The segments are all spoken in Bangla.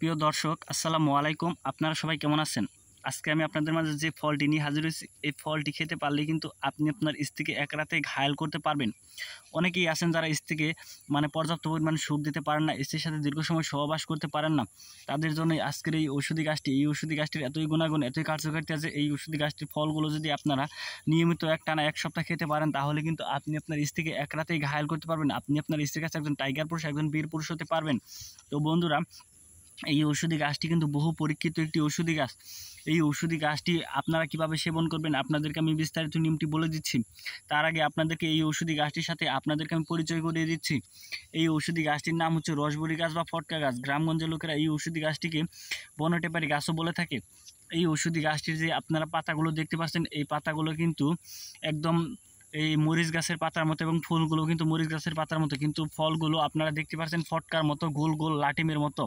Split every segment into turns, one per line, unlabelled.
প্রিয় দর্শক আসসালামু আলাইকুম আপনারা সবাই কেমন আছেন আজকে আমি আপনাদের মাঝে যে ফলটি নিয়ে হাজির হয়েছি এই ফলটি খেতে পারলে কিন্তু আপনি আপনার স্ত্রীকে এক রাতে ঘায়াল করতে পারবেন অনেকেই আছেন যারা স্ত্রীকে মানে পর্যাপ্ত পরিমাণে সুখ দিতে পারেন না স্ত্রীর সাথে দীর্ঘ সময় সহবাস করতে পারেন না তাদের জন্য আজকের এই ওষুধি গাছটি এই ওষুধি গাছটির এতই গুণাগুণ এতই কার্যকারিতা আছে এই ওষুধি গাছটির ফলগুলো যদি আপনারা নিয়মিত এক টানা এক সপ্তাহ খেতে পারেন তাহলে কিন্তু আপনি আপনার স্ত্রীকে এক রাতেই ঘায়াল করতে পারবেন আপনি আপনার স্ত্রীর কাছে একজন টাইগার পুরুষ একজন বীর পুরুষ হতে পারবেন তো বন্ধুরা এই ঔষধি গাছটি কিন্তু বহু পরীক্ষিত একটি ঔষধি গাছ এই ঔষধি গাছটি আপনারা কিভাবে সেবন করবেন আপনাদেরকে আমি বিস্তারিত নিয়মটি বলে দিচ্ছি তার আগে আপনাদেরকে এই ঔষধি গাছটির সাথে আপনাদেরকে আমি পরিচয় করিয়ে দিচ্ছি এই ঔষধি গাছটির নাম হচ্ছে রসবরি গাছ বা ফটকা গাছ গ্রামগঞ্জের লোকেরা এই ঔষধি গাছটিকে বনটেপারি গাছও বলে থাকে এই ঔষধি গাছটির যে আপনারা পাতাগুলো দেখতে পাচ্ছেন এই পাতাগুলো কিন্তু একদম এই মরিচ গাছের পাতার মতো এবং ফুলগুলো কিন্তু মরিচ গাছের পাতার মতো কিন্তু ফলগুলো আপনারা দেখতে পাচ্ছেন ফটকার মতো গোল গোল লাটিমের মতো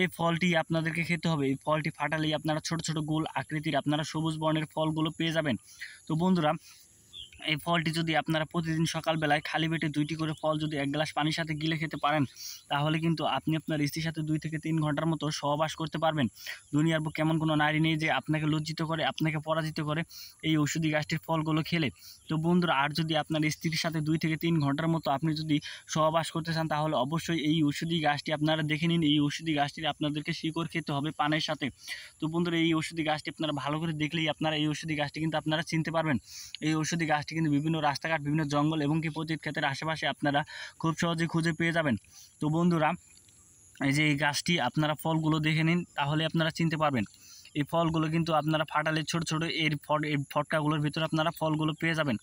এই ফলটি আপনাদেরকে খেতে হবে এই ফলটি ফাটালেই আপনারা ছোট ছোট গোল আকৃতির আপনারা সবুজ বর্ণের ফলগুলো পেয়ে যাবেন তো বন্ধুরা এই ফলটি যদি আপনারা প্রতিদিন সকালবেলায় খালি পেটে দুইটি করে ফল যদি এক গ্লাস পানির সাথে গিলে খেতে পারেন তাহলে কিন্তু আপনি আপনার স্ত্রীর সাথে দুই থেকে তিন ঘন্টার মতো সহবাস করতে পারবেন দুনিয়ার বুক কেমন কোনো নারী নেই যে আপনাকে লজ্জিত করে আপনাকে পরাজিত করে এই ঔষধি গাছটির ফলগুলো খেলে তো বন্ধুরা আর যদি আপনার স্ত্রীর সাথে দুই থেকে তিন ঘন্টার মতো আপনি যদি সহবাস করতে চান তাহলে অবশ্যই এই ঔষধি গাছটি আপনারা দেখে নিন এই ঔষধি গাছটি আপনাদেরকে শিকড় খেতে হবে পানের সাথে তো বন্ধুরা এই ওষুধি গাছটি আপনারা ভালো করে দেখলেই আপনারা এই ওষুধি গাছটি কিন্তু আপনারা চিনতে পারবেন এই ঔষধি গাছটি কিন্তু বিভিন্ন রাস্তাঘাট বিভিন্ন জঙ্গল এবং কি পতিত ক্ষেতের আশেপাশে আপনারা খুব সহজে খুঁজে পেয়ে যাবেন তো বন্ধুরা এই যে এই গাছটি আপনারা ফলগুলো দেখে নিন তাহলে আপনারা চিনতে পারবেন এই ফলগুলো কিন্তু আপনারা ফাটালে ছোট ছোট এর ফট এই ফটকাগুলোর ভিতরে আপনারা ফলগুলো পেয়ে যাবেন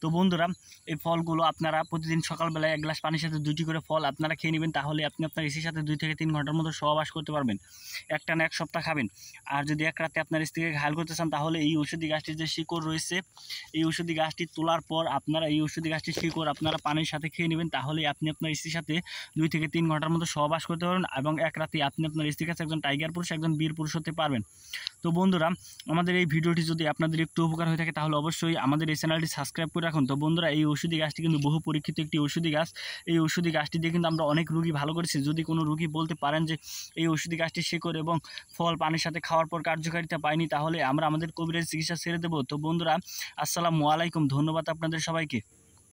তো বন্ধুরা এই ফলগুলো আপনারা প্রতিদিন সকালবেলায় এক গ্লাস পানির সাথে দুটি করে ফল আপনারা খেয়ে নেবেন তাহলে আপনি আপনার স্ত্রীর সাথে দুই থেকে তিন ঘন্টার মতো সহবাস করতে পারবেন একটা না এক সপ্তাহ খাবেন আর যদি এক রাতে আপনার স্ত্রীকে ঘায়াল করতে চান তাহলে এই ঔষধি গাছটির যে শিকড় রয়েছে এই ঔষধি গাছটি তোলার পর আপনারা এই ঔষধি গাছটির শিকড় আপনারা পানির সাথে খেয়ে নেবেন তাহলে আপনি আপনার স্ত্রীর সাথে দুই থেকে তিন ঘন্টার মতো সহবাস করতে পারবেন এবং এক রাতে আপনি আপনার স্ত্রীর কাছে একজন টাইগার পুরুষ একজন বীর পুরুষ হতে পারবেন তো বন্ধুরা আমাদের এই ভিডিওটি যদি আপনাদের একটু উপকার হয়ে থাকে তাহলে অবশ্যই আমাদের এই চ্যানেলটি সাবস্ক্রাইব করে রাখুন তো বন্ধুরা এই ওষুধি গাছটি কিন্তু বহু পরীক্ষিত একটি ঔষধি গাছ এই ঔষধি গাছটি দিয়ে কিন্তু আমরা অনেক রুগী ভালো করেছি যদি কোনো রুগী বলতে পারেন যে এই ঔষধি গাছটি শেকর এবং ফল পানির সাথে খাওয়ার পর কার্যকারিতা পায়নি তাহলে আমরা আমাদের কোভিডের চিকিৎসা ছেড়ে দেবো তো বন্ধুরা আসসালামু আলাইকুম ধন্যবাদ আপনাদের সবাইকে